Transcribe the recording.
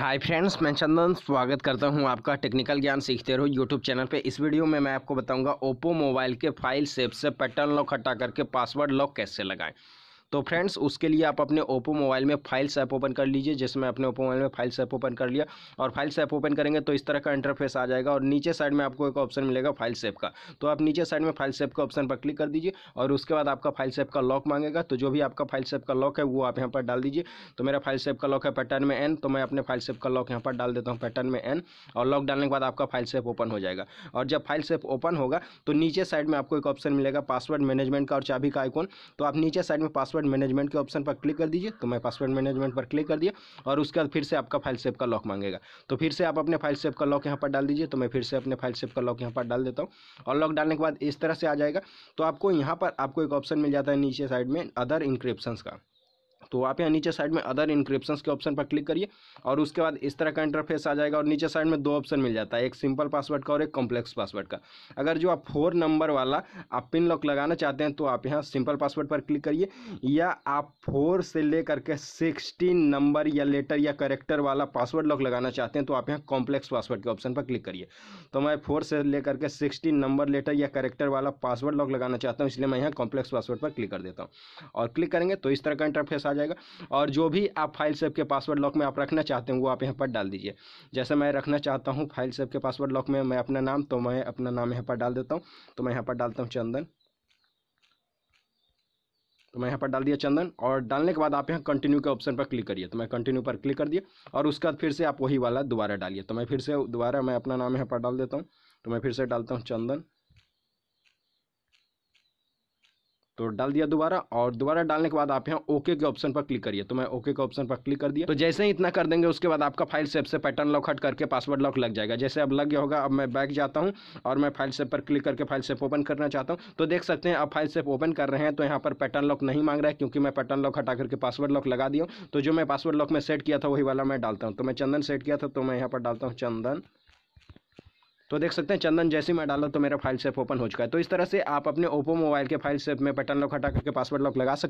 hi friends मैं चंदन स्वागत करता हूं आपका टेक्निकल ज्ञान सीखते रहो यूट्यूब चैनल पे इस वीडियो में मैं आपको बताऊंगा ओप्पो मोबाइल के फाइल सेव से पैटर्न लॉक हटा करके पासवर्ड लॉक कैसे लगाएं तो फ्रेंड्स उसके लिए आप अपने ओप्पो मोबाइल में फाइल्स ऐप ओपन कर लीजिए जिसमें अपने ओप्पो मोबाइल में फाइल्स ऐप ओपन कर लिया और फाइल्स ऐप ओपन करेंगे तो इस तरह का इंटरफेस आ जाएगा और नीचे साइड में आपको एक ऑप्शन मिलेगा फाइल सेप का तो आप नीचे साइड में फाइल सेप का ऑप्शन पर क्लिक कर दीजिए और उसके बाद आपका फाइल सेप का लॉक मांगेगा तो जो भी आपका फाइल सेप का लॉक है वो आप यहाँ पर डाल दीजिए तो मेरा फाइल सेप का लॉक है पैटर्न में एन तो मैं अपने फाइल सेप का लॉक यहाँ पर डाल देता हूँ पैटर्न में एन और लॉक डालने के बाद आपका फाइल सेप ओपन हो जाएगा और जब फाइल सेप ओपन होगा तो नीचे साइड में आपको एक ऑप्शन मिलेगा पासवर्ड मैनेजमेंट का और चाबी का आइकॉन तो आप नीचे साइड में पासवर्ड पासवर्ड मैनेजमेंट के ऑप्शन पर क्लिक कर दीजिए तो मैं पासवर्ड मैनेजमेंट पर क्लिक कर दिया और उसके बाद फिर से आपका फाइल सेव का लॉक मांगेगा तो फिर से आप अपने फाइल सेव का लॉक यहाँ पर डाल दीजिए तो मैं फिर से अपने फाइल सेव का लॉक यहाँ पर डाल देता हूँ और लॉक डालने के बाद इस तरह से आ जाएगा तो आपको यहाँ पर आपको एक ऑप्शन मिल जाता है नीचे साइड में अदर इंक्रिप्शन का तो आप यहाँ नीचे साइड में अदर इंक्रिप्शन के ऑप्शन पर क्लिक करिए और उसके बाद इस तरह का इंटरफेस आ जाएगा और नीचे साइड में दो ऑप्शन मिल जाता है एक सिंपल पासवर्ड का और एक कॉम्प्लेक्स पासवर्ड का अगर जो आप फोर नंबर वाला आप पिन लॉक लगाना चाहते हैं तो आप यहाँ सिंपल पासवर्ड पर क्लिक करिए या आप फोर से ले करके सिक्सटीन नंबर या लेटर या करेक्टर वाला पासवर्ड लॉक लगाना चाहते हैं तो आप यहाँ कॉम्प्लेक्स पासवर्ड के ऑप्शन पर क्लिक करिए तो मैं फोर से ले करके सिक्सटीन नंबर लेटर या करेक्टर वाला पासवर्ड लॉक लगाना चाहता हूँ इसलिए मैं यहाँ कॉम्प्लेक्स पासवर्ड पर क्लिक कर देता हूँ और क्लिक करेंगे तो इस तरह का इंटरफेस आ जाएगा और जो भी आप फाइल सेव के पासवर्ड लॉक में आप रखना चाहते हैं वो आप यहाँ पर डाल दीजिए जैसे मैं रखना चाहता हूँ फाइल सेव के पासवर्ड लॉक में मैं अपना नाम तो मैं अपना नाम यहाँ पर डाल देता हूँ तो मैं यहाँ पर डालता हूँ चंदन तो मैं यहाँ पर डाल दिया चंदन और डालने के बाद आप यहाँ कंटिन्यू के ऑप्शन पर क्लिक करिए तो मैं कंटिन्यू पर क्लिक कर दिया और उसके बाद फिर से आप वही वाला दोबारा डालिए तो मैं फिर से दोबारा मैं अपना नाम यहाँ पर डाल देता हूँ तो मैं फिर से डालता हूँ चंदन तो डाल दिया दोबारा और दोबारा डालने के बाद आप यहाँ ओके के ऑप्शन पर क्लिक करिए तो मैं ओके के ऑप्शन पर क्लिक कर दिया तो जैसे ही इतना कर देंगे उसके बाद आपका फाइल सेप से पैटर्न लॉक हट करके पासवर्ड लॉक लग जाएगा जैसे अब लग गया होगा अब मैं बैक जाता हूँ और मैं फाइल सेप पर क्लिक करके फाइल सेप ओपन करना चाहता हूँ तो देख सकते हैं आप फाइल सेप ओपन कर रहे हैं तो यहाँ पर पैटर्न लॉक नहीं मांग रहा है क्योंकि मैं पैटर्न लॉक हटा करके पासवर्ड लॉक लगा दिया तो जो मैं पासवर्ड लॉक में सेट किया था वही वाला मैं डालता हूँ तो मैं चंदन सेट किया था तो मैं यहाँ पर डालता हूँ चंदन तो देख सकते हैं चंदन जैसे मैं डाला तो मेरा फाइल सेफ ओपन हो चुका है तो इस तरह से आप अपने ओपो मोबाइल के फाइल सेफ में बटन लॉक हटा करके पासवर्ड लॉक लगा सकते